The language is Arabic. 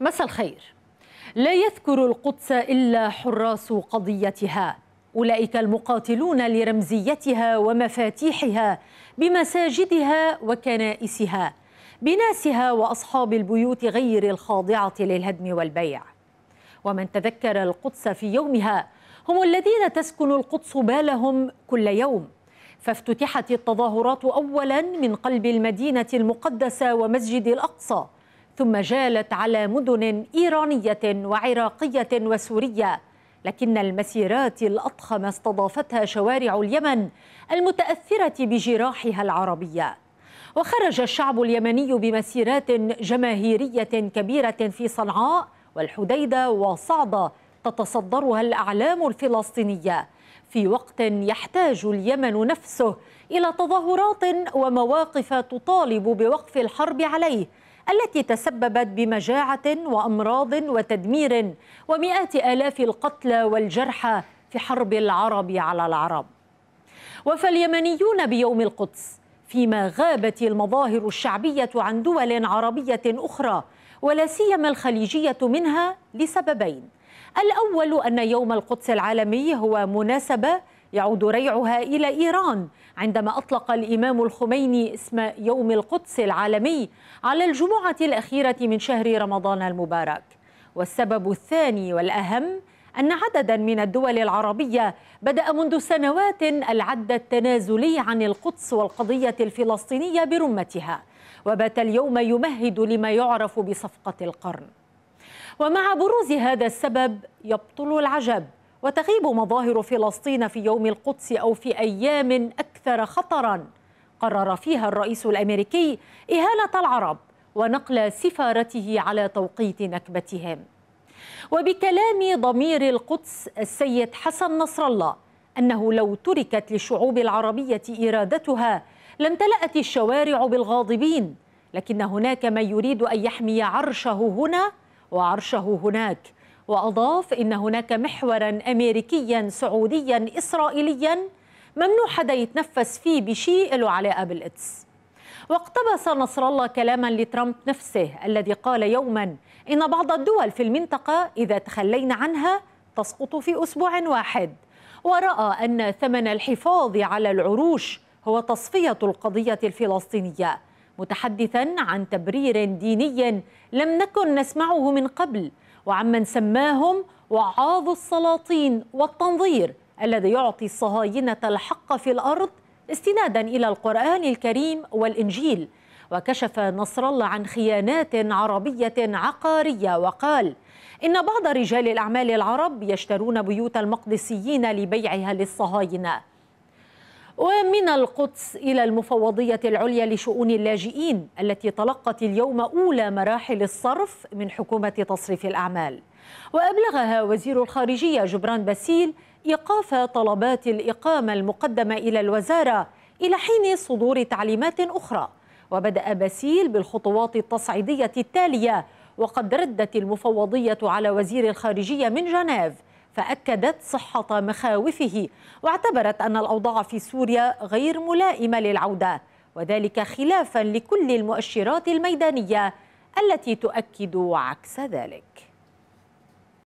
مساء الخير لا يذكر القدس إلا حراس قضيتها أولئك المقاتلون لرمزيتها ومفاتيحها بمساجدها وكنائسها بناسها وأصحاب البيوت غير الخاضعة للهدم والبيع ومن تذكر القدس في يومها هم الذين تسكن القدس بالهم كل يوم فافتتحت التظاهرات اولا من قلب المدينه المقدسه ومسجد الاقصى ثم جالت على مدن إيرانية وعراقية وسورية لكن المسيرات الأضخم استضافتها شوارع اليمن المتأثرة بجراحها العربية وخرج الشعب اليمني بمسيرات جماهيرية كبيرة في صنعاء والحديدة وصعدة تتصدرها الأعلام الفلسطينية في وقت يحتاج اليمن نفسه إلى تظاهرات ومواقف تطالب بوقف الحرب عليه التي تسببت بمجاعة وأمراض وتدمير ومئات آلاف القتلى والجرحى في حرب العرب على العرب وفاليمنيون بيوم القدس فيما غابت المظاهر الشعبية عن دول عربية أخرى ولا سيما الخليجية منها لسببين الأول أن يوم القدس العالمي هو مناسبة يعود ريعها إلى إيران عندما أطلق الإمام الخميني اسم يوم القدس العالمي على الجمعة الأخيرة من شهر رمضان المبارك والسبب الثاني والأهم أن عددا من الدول العربية بدأ منذ سنوات العد التنازلي عن القدس والقضية الفلسطينية برمتها وبات اليوم يمهد لما يعرف بصفقة القرن ومع بروز هذا السبب يبطل العجب وتغيب مظاهر فلسطين في يوم القدس أو في أيام أكثر خطراً قرر فيها الرئيس الأمريكي إهانة العرب ونقل سفارته على توقيت نكبتهم وبكلام ضمير القدس السيد حسن نصر الله أنه لو تركت للشعوب العربية إرادتها لامتلأت الشوارع بالغاضبين لكن هناك من يريد أن يحمي عرشه هنا وعرشه هناك وأضاف إن هناك محورا أمريكيا سعوديا إسرائيليا ممنوع حدا يتنفس فيه بشيء له علاقة بالقدس واقتبس نصر الله كلاما لترامب نفسه الذي قال يوما إن بعض الدول في المنطقة إذا تخلينا عنها تسقط في أسبوع واحد ورأى أن ثمن الحفاظ على العروش هو تصفية القضية الفلسطينية متحدثا عن تبرير ديني لم نكن نسمعه من قبل وعمن سماهم وعاظ السلاطين والتنظير الذي يعطي الصهاينة الحق في الأرض استنادا إلى القرآن الكريم والإنجيل وكشف نصر الله عن خيانات عربية عقارية وقال إن بعض رجال الأعمال العرب يشترون بيوت المقدسيين لبيعها للصهاينة ومن القدس إلى المفوضية العليا لشؤون اللاجئين التي تلقت اليوم أولى مراحل الصرف من حكومة تصريف الأعمال وأبلغها وزير الخارجية جبران باسيل إيقاف طلبات الإقامة المقدمة إلى الوزارة إلى حين صدور تعليمات أخرى وبدأ باسيل بالخطوات التصعيدية التالية وقد ردت المفوضية على وزير الخارجية من جنيف فأكدت صحة مخاوفه واعتبرت أن الأوضاع في سوريا غير ملائمة للعودة وذلك خلافا لكل المؤشرات الميدانية التي تؤكد عكس ذلك